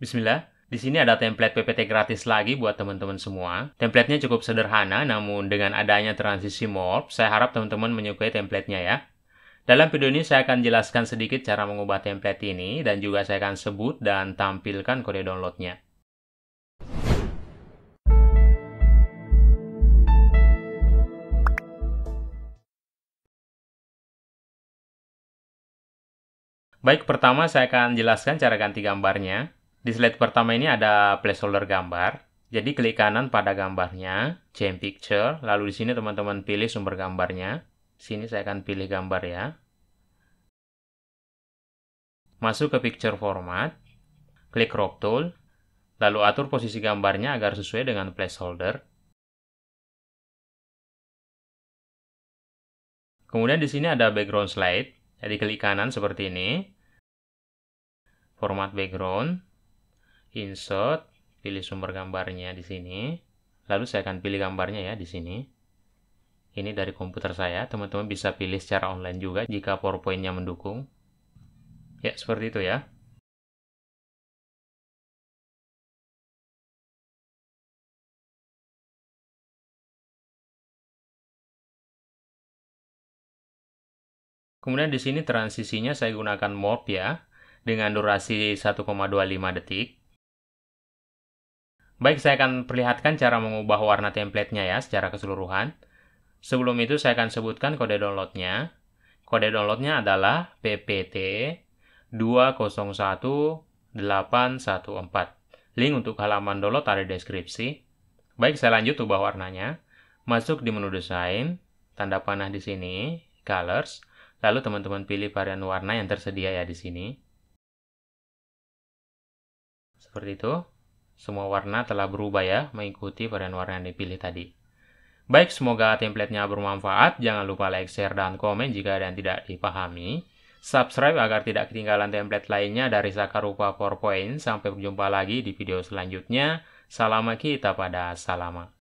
Bismillah. Di sini ada template PPT gratis lagi buat teman-teman semua. Templatenya cukup sederhana, namun dengan adanya transisi morph, saya harap teman-teman menyukai templatenya ya. Dalam video ini saya akan jelaskan sedikit cara mengubah template ini, dan juga saya akan sebut dan tampilkan kode downloadnya. Baik, pertama saya akan jelaskan cara ganti gambarnya. Di slide pertama ini ada placeholder gambar. Jadi klik kanan pada gambarnya, change picture, lalu di sini teman-teman pilih sumber gambarnya. Sini saya akan pilih gambar ya. Masuk ke picture format, klik crop tool, lalu atur posisi gambarnya agar sesuai dengan placeholder. Kemudian di sini ada background slide, jadi klik kanan seperti ini. Format background, insert, pilih sumber gambarnya di sini. Lalu saya akan pilih gambarnya ya di sini. Ini dari komputer saya, teman-teman bisa pilih secara online juga jika PowerPoint-nya mendukung. Ya, seperti itu ya. Kemudian di sini transisinya saya gunakan morph ya, dengan durasi 1,25 detik. Baik, saya akan perlihatkan cara mengubah warna template-nya ya secara keseluruhan. Sebelum itu saya akan sebutkan kode downloadnya. Kode downloadnya adalah ppt 201814. Link untuk halaman download ada di deskripsi. Baik, saya lanjut ubah warnanya. Masuk di menu desain, tanda panah di sini, colors. Lalu teman-teman pilih varian warna yang tersedia ya di sini. Seperti itu. Semua warna telah berubah ya, mengikuti varian warna yang dipilih tadi. Baik, semoga templatenya bermanfaat. Jangan lupa like, share, dan komen jika ada yang tidak dipahami. Subscribe agar tidak ketinggalan template lainnya dari Sakarupa PowerPoint. Sampai berjumpa lagi di video selanjutnya. Salam kita pada salama.